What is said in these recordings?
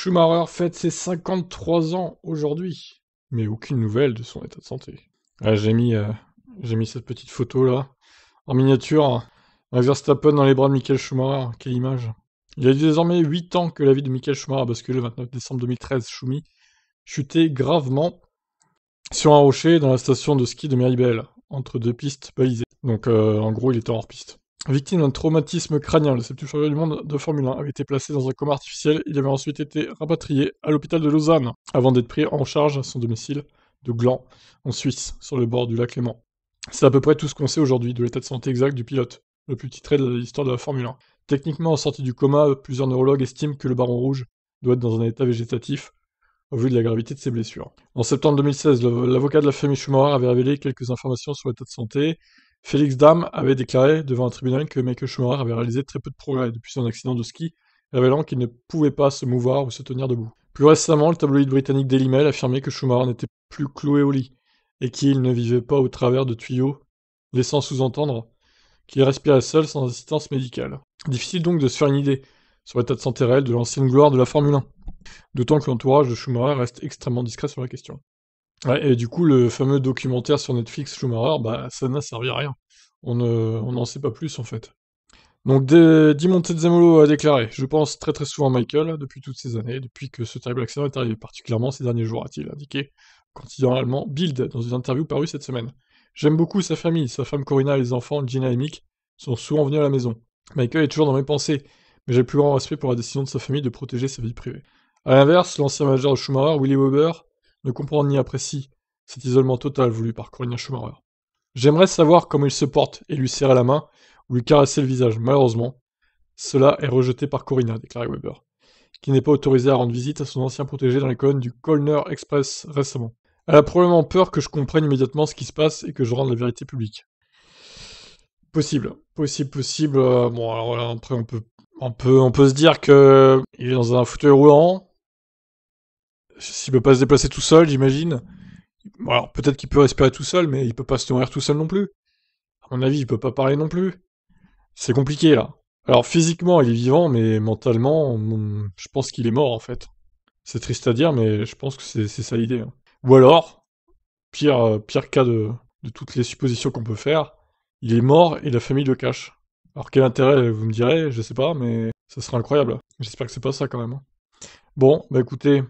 Schumacher fête ses 53 ans aujourd'hui, mais aucune nouvelle de son état de santé. Ah, j'ai mis, euh, mis cette petite photo là, en miniature, Max hein. Verstappen dans les bras de Michael Schumacher, quelle image. Il y a désormais 8 ans que la vie de Michael Schumacher a basculé le 29 décembre 2013. Schumi chutait gravement sur un rocher dans la station de ski de Meribel, entre deux pistes balisées. Donc euh, en gros, il était hors piste. Victime d'un traumatisme crânien, le septième du monde de Formule 1 avait été placé dans un coma artificiel. Il avait ensuite été rapatrié à l'hôpital de Lausanne avant d'être pris en charge à son domicile de Gland, en Suisse, sur le bord du lac Léman. C'est à peu près tout ce qu'on sait aujourd'hui de l'état de santé exact du pilote, le plus trait de l'histoire de la Formule 1. Techniquement, en sortie du coma, plusieurs neurologues estiment que le Baron Rouge doit être dans un état végétatif, au vu de la gravité de ses blessures. En septembre 2016, l'avocat de la famille Schumacher avait révélé quelques informations sur l'état de santé Félix Dam avait déclaré devant un tribunal que Michael Schumacher avait réalisé très peu de progrès depuis son accident de ski, révélant qu'il ne pouvait pas se mouvoir ou se tenir debout. Plus récemment, le tabloïd britannique Daily Mail affirmait que Schumacher n'était plus cloué au lit et qu'il ne vivait pas au travers de tuyaux, laissant sous-entendre qu'il respirait seul sans assistance médicale. Difficile donc de se faire une idée sur l'état de santé réel de l'ancienne gloire de la Formule 1, d'autant que l'entourage de Schumacher reste extrêmement discret sur la question et du coup, le fameux documentaire sur Netflix Schumacher, bah, ça n'a servi à rien. On on n'en sait pas plus en fait. Donc, D- Montezemolo a déclaré Je pense très très souvent à Michael depuis toutes ces années, depuis que ce terrible accident est arrivé, particulièrement ces derniers jours, a-t-il indiqué au allemand Bild dans une interview parue cette semaine. J'aime beaucoup sa famille, sa femme Corinna et les enfants, Gina et Mick, sont souvent venus à la maison. Michael est toujours dans mes pensées, mais j'ai le plus grand respect pour la décision de sa famille de protéger sa vie privée. A l'inverse, l'ancien manager de Schumacher, Willy Weber, ne comprend ni apprécie cet isolement total voulu par Corinna Schumacher. J'aimerais savoir comment il se porte et lui serrer la main ou lui caresser le visage. Malheureusement, cela est rejeté par Corinna, déclarait Weber, qui n'est pas autorisée à rendre visite à son ancien protégé dans les colonnes du Colner Express récemment. Elle a probablement peur que je comprenne immédiatement ce qui se passe et que je rende la vérité publique. Possible, possible, possible. Euh, bon, alors après, on peut, on peut, on peut se dire que il est dans un fauteuil roulant, s'il peut pas se déplacer tout seul, j'imagine. alors peut-être qu'il peut respirer tout seul, mais il peut pas se nourrir tout seul non plus. À mon avis, il peut pas parler non plus. C'est compliqué là. Alors physiquement, il est vivant, mais mentalement, hum, je pense qu'il est mort en fait. C'est triste à dire, mais je pense que c'est ça l'idée. Hein. Ou alors, pire, euh, cas de, toutes les suppositions qu'on peut faire, il est mort et la famille le cache. Alors quel intérêt, vous me direz, je sais pas, mais ça serait incroyable. J'espère que c'est pas ça quand même. Hein. Bon, bah écoutez,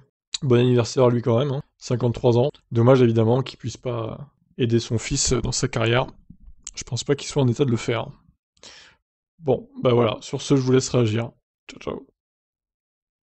Bon anniversaire à lui quand même, 53 hein. ans. Dommage évidemment qu'il puisse pas aider son fils dans sa carrière. Je pense pas qu'il soit en état de le faire. Bon, bah voilà, sur ce je vous laisse réagir. Ciao ciao.